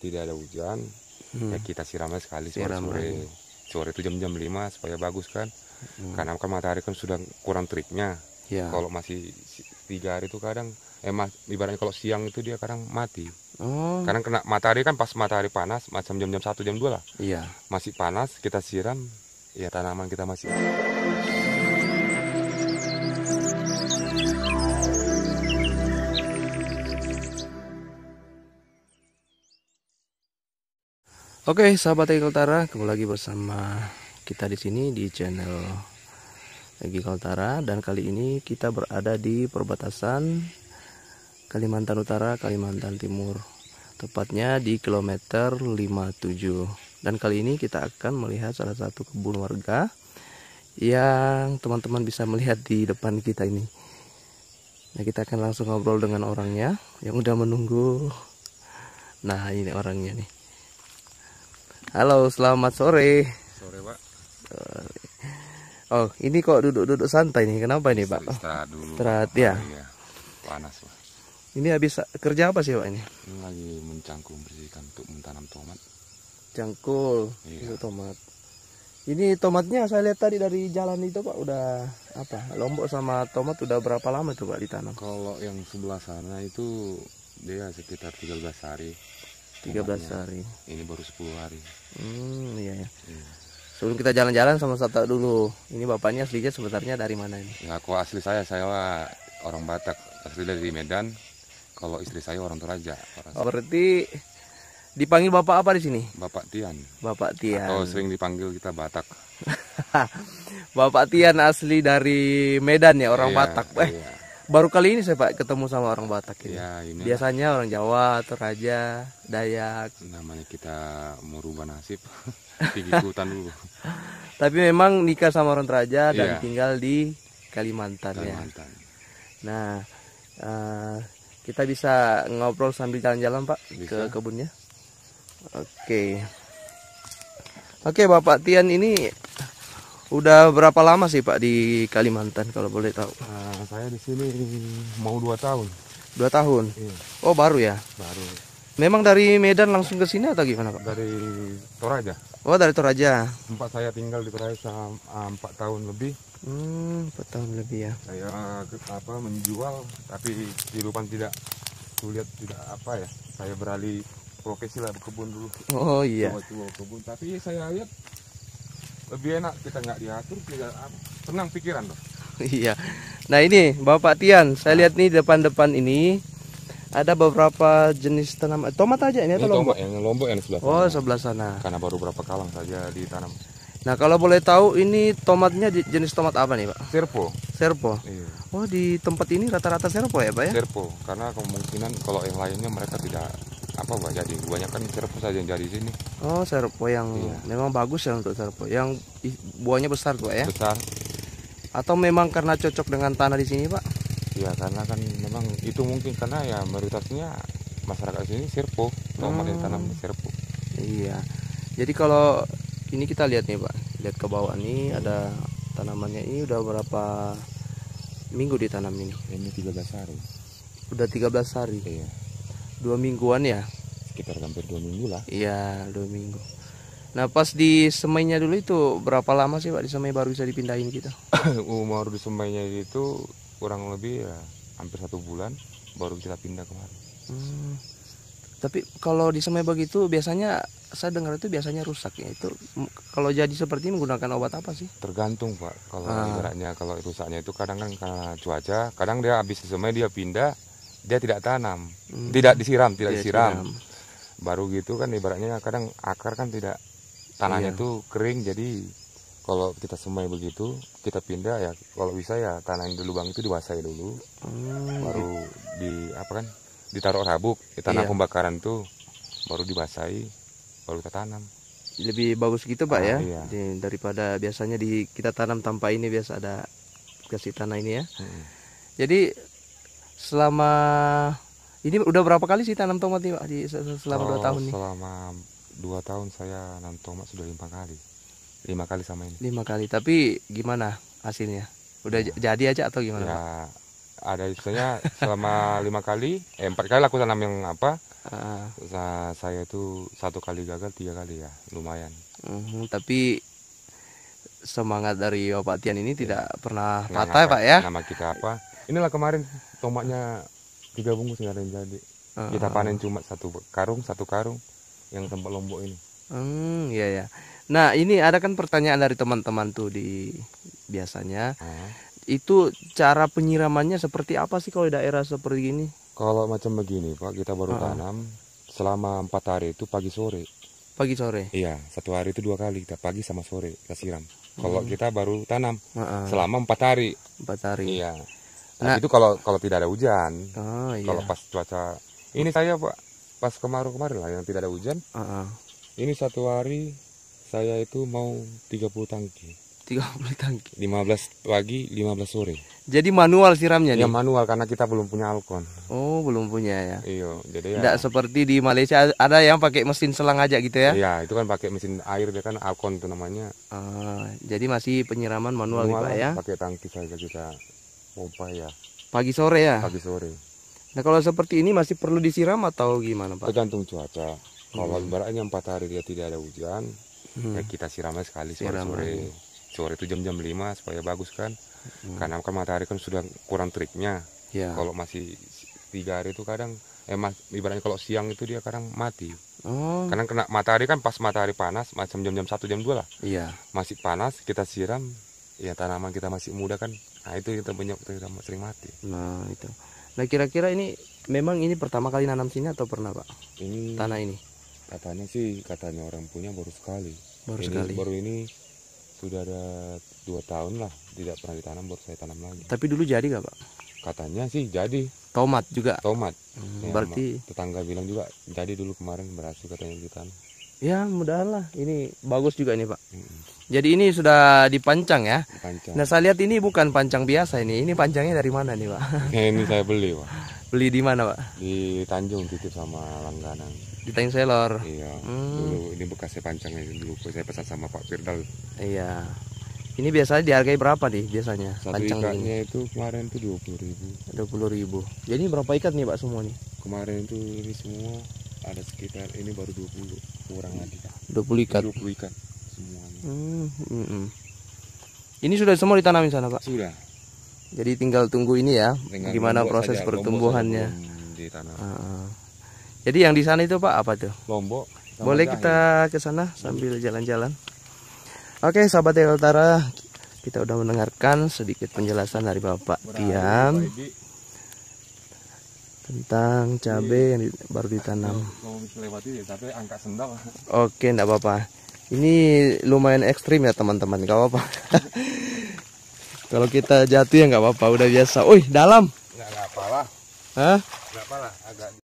tidak ada hujan hmm. ya kita siram sekali sore Siram sore sore itu jam-jam 5 supaya bagus kan hmm. karena kan matahari kan sudah kurang triknya ya. kalau masih tiga hari itu kadang eh ibaratnya kalau siang itu dia kadang mati oh. karena kena matahari kan pas matahari panas macam jam-jam satu jam dua lah iya masih panas kita siram ya tanaman kita masih Oke, sahabat Egi Kaltara, kembali lagi bersama kita di sini di channel Egi Kaltara dan kali ini kita berada di perbatasan Kalimantan Utara, Kalimantan Timur. Tepatnya di kilometer 57. Dan kali ini kita akan melihat salah satu kebun warga yang teman-teman bisa melihat di depan kita ini. Nah, kita akan langsung ngobrol dengan orangnya yang udah menunggu. Nah, ini orangnya nih. Halo, selamat sore. Sore, Pak. Eh, oh, ini kok duduk-duduk santai nih. Kenapa ini, Pak? Istirahat oh, dulu. Istirahat ya. Iya, iya. Panas, Pak. Ini habis kerja apa sih, Pak ini? Ini lagi mencangkul bersihkan untuk menanam tomat. Cangkul iya. tomat. Ini tomatnya saya lihat tadi dari jalan itu Pak udah apa lombok sama tomat udah berapa lama tuh Pak ditanam? Kalau yang sebelah sana itu dia sekitar 13 hari. 13 belas iya. hari. Ini baru 10 hari. Hmm, iya ya. Hmm. Sebelum kita jalan-jalan sama Sata dulu. Ini bapaknya aslinya sebenarnya dari mana ini? Ya, aku asli saya saya orang Batak, asli dari Medan. Kalau istri saya orang Toraja. Orang oh, berarti dipanggil bapak apa di sini? Bapak Tian. Bapak Tian. Atau sering dipanggil kita Batak. bapak Tian asli dari Medan ya, orang iya, Batak. Eh, iya. Baru kali ini saya Pak ketemu sama orang Batak ini. Ya, ini Biasanya orang Jawa, Toraja, Dayak. Namanya kita mau nasib, hutan dulu. Tapi memang nikah sama orang Toraja dan iya. tinggal di Kalimantan, ya. Kalimantan. ya. Nah, uh, kita bisa ngobrol sambil jalan-jalan Pak bisa. ke kebunnya. Oke. Oke, Bapak Tian ini udah berapa lama sih Pak di Kalimantan kalau boleh tahu? Uh, saya di sini mau dua tahun. Dua tahun? Iya. Oh baru ya? Baru. Memang dari Medan langsung ke sini atau gimana Pak? Dari Toraja. Oh dari Toraja. Tempat saya tinggal di Toraja ah, empat tahun lebih. Hmm, empat tahun lebih ya. Saya apa menjual tapi kehidupan tidak kulihat tidak apa ya. Saya beralih profesi lah berkebun dulu. Oh iya. Coba-coba kebun tapi saya lihat lebih enak kita nggak diatur tidak ah, tenang pikiran loh. iya. Nah ini Bapak Tian, saya lihat nih depan-depan ini ada beberapa jenis tanaman eh, tomat aja ini, ini atau lombok? yang lombok yang sebelah oh, sana. Oh sebelah sana. Karena baru berapa kalang saja ditanam. Nah kalau boleh tahu ini tomatnya jenis tomat apa nih Pak? Serpo. Serpo. Iya. Oh di tempat ini rata-rata serpo ya Pak ya? Serpo, karena kemungkinan kalau yang lainnya mereka tidak apa Pak jadi kan serpo saja yang jadi sini. Oh serpo yang iya. memang bagus ya untuk serpo, yang buahnya besar tuh ya? Besar. Atau memang karena cocok dengan tanah di sini, Pak? Ya, karena kan memang itu mungkin karena ya mayoritasnya masyarakat sini serpo, hmm. hmm. tanam serpo. Iya. Jadi kalau ini kita lihat nih, Pak. Lihat ke bawah nih hmm. ada tanamannya ini udah berapa minggu ditanam ini? Ini 13 hari. Udah 13 hari. Iya. Dua mingguan ya? Sekitar hampir dua minggu lah. Iya, dua minggu. Nah pas di semainya dulu itu berapa lama sih pak di semai baru bisa dipindahin gitu? Umur di semainya itu kurang lebih ya hampir satu bulan baru kita pindah kemarin. Hmm. Tapi kalau di semai begitu biasanya saya dengar itu biasanya rusak ya itu kalau jadi seperti ini menggunakan obat apa sih? Tergantung pak kalau ah. ibaratnya kalau rusaknya itu kadang kan karena cuaca kadang dia habis di semai dia pindah dia tidak tanam hmm. tidak disiram tidak dia disiram. disiram baru gitu kan ibaratnya kadang akar kan tidak tanahnya iya. tuh kering jadi kalau kita semai begitu kita pindah ya kalau bisa ya tanah yang di lubang itu diwasai dulu hmm. baru di apa kan ditaruh rabuk di tanah iya. pembakaran tuh baru diwasai baru kita tanam lebih bagus gitu pak ah, ya iya. Jadi, daripada biasanya di kita tanam tanpa ini biasa ada kasih tanah ini ya hmm. jadi selama ini udah berapa kali sih tanam tomat nih pak di selama oh, dua tahun nih selama dua tahun saya nanam tomat sudah lima kali lima kali sama ini lima kali tapi gimana hasilnya udah nah. jadi aja atau gimana ya, ada istilahnya selama lima kali eh, empat kali aku tanam yang apa uh. saya itu satu kali gagal tiga kali ya lumayan uh hmm, -huh, tapi semangat dari Bapak Tian ini ya. tidak pernah nah, patah apa, Pak ya nama kita apa inilah kemarin tomatnya tiga bungkus nggak ada yang jadi uh kita panen cuma satu karung satu karung yang tempat lombok ini hmm iya ya nah ini ada kan pertanyaan dari teman-teman tuh di biasanya hmm. itu cara penyiramannya seperti apa sih kalau di daerah seperti ini kalau macam begini pak kita baru hmm. tanam selama empat hari itu pagi sore pagi sore iya satu hari itu dua kali kita pagi sama sore kita siram kalau hmm. kita baru tanam hmm. selama empat hari empat hari iya nah, nah itu kalau kalau tidak ada hujan oh, iya. kalau pas cuaca ini saya pak pas kemarau kemarin lah yang tidak ada hujan uh -uh. ini satu hari saya itu mau 30 tangki 30 tangki 15 pagi 15 sore jadi manual siramnya ya nih? manual karena kita belum punya alkon oh belum punya ya iya jadi tidak ya- seperti di Malaysia ada yang pakai mesin selang aja gitu ya iya itu kan pakai mesin air dia kan alkon itu namanya Uh, jadi masih penyiraman manual, manual nih pak ya pakai tangki saja kita pompa ya pagi sore ya pagi sore Nah kalau seperti ini masih perlu disiram atau gimana Pak? Tergantung cuaca. Kalau hmm. baratnya empat hari dia tidak ada hujan, hmm. ya kita siramnya sekali sore-sore. Sore itu jam-jam 5 supaya bagus kan. Hmm. Karena kan matahari kan sudah kurang triknya Ya. Kalau masih tiga hari itu kadang, eh ibaratnya kalau siang itu dia kadang mati. Oh. Karena kena matahari kan pas matahari panas, macam jam-jam satu jam dua lah. Iya. Masih panas kita siram, ya tanaman kita masih muda kan. Nah itu kita banyak kita sering mati. Nah itu. Nah kira-kira ini memang ini pertama kali nanam sini atau pernah pak? Ini tanah ini? Katanya sih katanya orang punya baru sekali. Baru ini, sekali. Baru ini sudah ada dua tahun lah tidak pernah ditanam baru saya tanam lagi. Tapi dulu jadi gak pak? Katanya sih jadi. Tomat juga. Tomat. Hmm, ya, berarti. Tetangga bilang juga jadi dulu kemarin berhasil katanya ditanam. Ya mudahlah, lah. Ini bagus juga ini pak. Hmm. Jadi ini sudah dipancang ya. Dipancang. Nah saya lihat ini bukan pancang biasa ini. Ini pancangnya dari mana nih pak? ini saya beli pak. Beli di mana pak? Di Tanjung titip sama langganan. Di Tanjung Selor. Iya. Hmm. Dulu ini bekasnya pancangnya dulu saya pesan sama Pak Firdal. Iya. Ini biasanya dihargai berapa nih biasanya? Satu pancang ikatnya ini? itu kemarin itu dua puluh ribu. Dua puluh ribu. Jadi berapa ikat nih pak semua nih? Kemarin itu ini semua ada sekitar ini baru 20 kurang lagi kan 20 ikan 20 ikan semuanya hmm, hmm, hmm. ini sudah semua ditanamin sana pak sudah jadi tinggal tunggu ini ya tinggal gimana proses saja. pertumbuhannya Uh, jadi yang di sana itu pak apa tuh lombok boleh kita ke sana sambil jalan-jalan oke sahabat Eltara, kita udah mendengarkan sedikit penjelasan dari bapak Berarti, Tiam tentang cabe iya. yang di, baru ditanam. Lewati, ya, tapi angka sendal. Oke, enggak apa-apa. Ini lumayan ekstrim ya teman-teman, nggak apa-apa. Kalau kita jatuh ya nggak apa-apa, udah biasa. Wih, dalam. Nggak apa-apa. Hah? Nggak apa-apa, agak